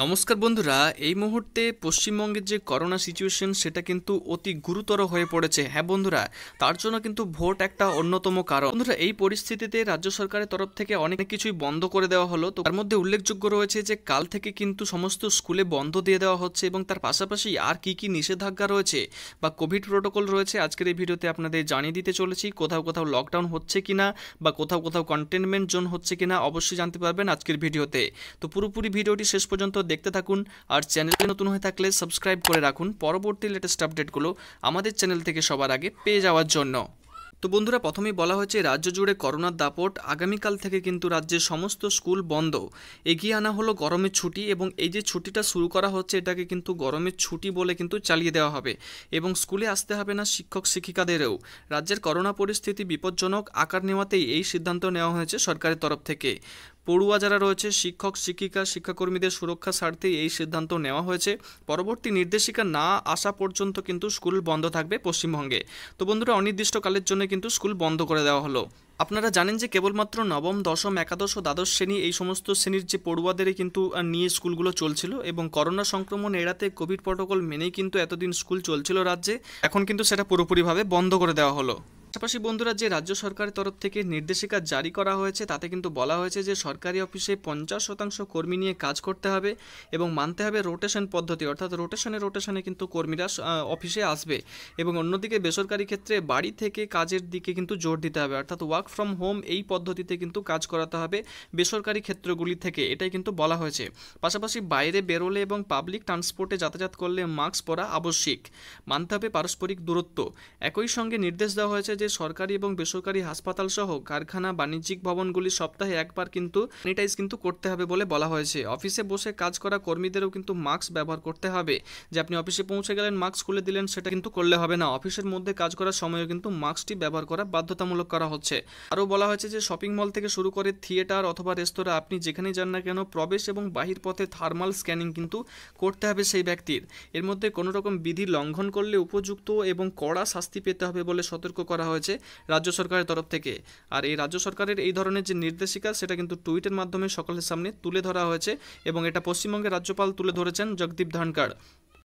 নমস্কার বন্ধুরা এই মুহূর্তে পশ্চিমবঙ্গের যে করোনা সিচুয়েশন সেটা কিন্তু অতি গুরুতর হয়ে পড়েছে হ্যাঁ বন্ধুরা তার জন্য কিন্তু ভোট একটা অন্যতম কারণ বন্ধুরা এই পরিস্থিতিতে রাজ্য সরকারের তরফ থেকে অনেক কিছুই বন্ধ করে দেওয়া হলো তো তার মধ্যে উল্লেখযোগ্য রয়েছে যে কাল থেকে কিন্তু সমস্ত স্কুলে বন্ধ দিয়ে দেওয়া হচ্ছে এবং তার পাশাপাশি আর কি কি নিষেধাজ্ঞা রয়েছে বা কোভিড প্রোটোকল রয়েছে আজকের এই ভিডিওতে আপনাদের জানিয়ে দিতে চলেছি কোথাও কোথাও লকডাউন হচ্ছে কিনা বা কোথাও কোথাও কন্টেনমেন্ট জোন হচ্ছে কিনা অবশ্যই জানতে পারবেন আজকের ভিডিওতে তো পুরোপুরি ভিডিওটি শেষ পর্যন্ত দেখতে থাকুন আর চ্যানেলে নতুন হয়ে থাকলে সাবস্ক্রাইব করে রাখুন পরবর্তী লেটেস্ট আপডেটগুলো আমাদের চ্যানেল থেকে সবার আগে পেয়ে যাওয়ার জন্য তো বন্ধুরা প্রথমেই বলা হয়েছে রাজ্য জুড়ে করোনার দাপট আগামীকাল থেকে কিন্তু রাজ্যের সমস্ত স্কুল বন্ধ এগিয়ে আনা হলো গরমের ছুটি এবং এই যে ছুটিটা শুরু করা হচ্ছে এটাকে কিন্তু গরমের ছুটি বলে কিন্তু চালিয়ে দেওয়া হবে এবং স্কুলে আসতে হবে না শিক্ষক শিক্ষিকাদেরও রাজ্যের করোনা পরিস্থিতি বিপজ্জনক আকার নেওয়াতেই এই সিদ্ধান্ত নেওয়া হয়েছে সরকারের তরফ থেকে পড়ুয়া যারা রয়েছে শিক্ষক শিক্ষিকা শিক্ষাকর্মীদের সুরক্ষা স্বার্থে এই সিদ্ধান্ত নেওয়া হয়েছে পরবর্তী নির্দেশিকা না আসা পর্যন্ত কিন্তু স্কুল বন্ধ থাকবে পশ্চিমবঙ্গে তো বন্ধুরা অনির্দিষ্টকালের জন্য কিন্তু স্কুল বন্ধ করে দেওয়া হলো আপনারা জানেন যে কেবলমাত্র নবম দশম একাদশ ও দ্বাদশ শ্রেণী এই সমস্ত শ্রেণীর যে পড়ুয়াদেরই কিন্তু নিয়ে স্কুলগুলো চলছিল এবং করোনা সংক্রমণ এড়াতে কোভিড প্রটোকল মেনেই কিন্তু এতদিন স্কুল চলছিল রাজ্যে এখন কিন্তু সেটা পুরোপুরিভাবে বন্ধ করে দেওয়া হলো পাশাপাশি বন্ধুরা যে রাজ্য সরকারের তরফ থেকে নির্দেশিকা জারি করা হয়েছে তাতে কিন্তু বলা হয়েছে যে সরকারি অফিসে পঞ্চাশ শতাংশ কর্মী নিয়ে কাজ করতে হবে এবং মানতে হবে রোটেশন পদ্ধতি অর্থাৎ রোটেশনে রোটেশনে কিন্তু কর্মীরা অফিসে আসবে এবং অন্যদিকে বেসরকারি ক্ষেত্রে বাড়ি থেকে কাজের দিকে কিন্তু জোর দিতে হবে অর্থাৎ ওয়ার্ক ফ্রম হোম এই পদ্ধতিতে কিন্তু কাজ করাতে হবে বেসরকারি ক্ষেত্রগুলি থেকে এটাই কিন্তু বলা হয়েছে পাশাপাশি বাইরে বেরোলে এবং পাবলিক ট্রান্সপোর্টে যাতায়াত করলে মাস্ক পরা আবশ্যিক মানতে হবে পারস্পরিক দূরত্ব একই সঙ্গে নির্দেশ দেওয়া হয়েছে যে সরকারি এবং বেসরকারি হাসপাতাল সহ কারখানা বাণিজ্যিক ভবনগুলি সপ্তাহে একবার কিন্তু স্যানিটাইজ কিন্তু করতে হবে বলে বলা হয়েছে অফিসে বসে কাজ করা কর্মীদেরও কিন্তু মাস্ক ব্যবহার করতে হবে যে আপনি অফিসে পৌঁছে গেলেন মাস্ক খুলে দিলেন সেটা কিন্তু করলে হবে না অফিসের মধ্যে কাজ করার সময়ও কিন্তু মাস্কটি ব্যবহার করা বাধ্যতামূলক করা হচ্ছে আরও বলা হয়েছে যে শপিং মল থেকে শুরু করে থিয়েটার অথবা রেস্তোরাঁ আপনি যেখানেই যান না কেন প্রবেশ এবং বাহির পথে থার্মাল স্ক্যানিং কিন্তু করতে হবে সেই ব্যক্তির এর মধ্যে কোনো রকম বিধি লঙ্ঘন করলে উপযুক্ত এবং কড়া শাস্তি পেতে হবে বলে সতর্ক করা হয়েছে রাজ্য সরকারের তরফ থেকে আর এই রাজ্য সরকারের এই ধরনের যে নির্দেশিকা সেটা কিন্তু টুইটের মাধ্যমে সকলের সামনে তুলে ধরা হয়েছে এবং এটা পশ্চিমবঙ্গের রাজ্যপাল তুলে ধরেছেন জগদীপ ধনকাড়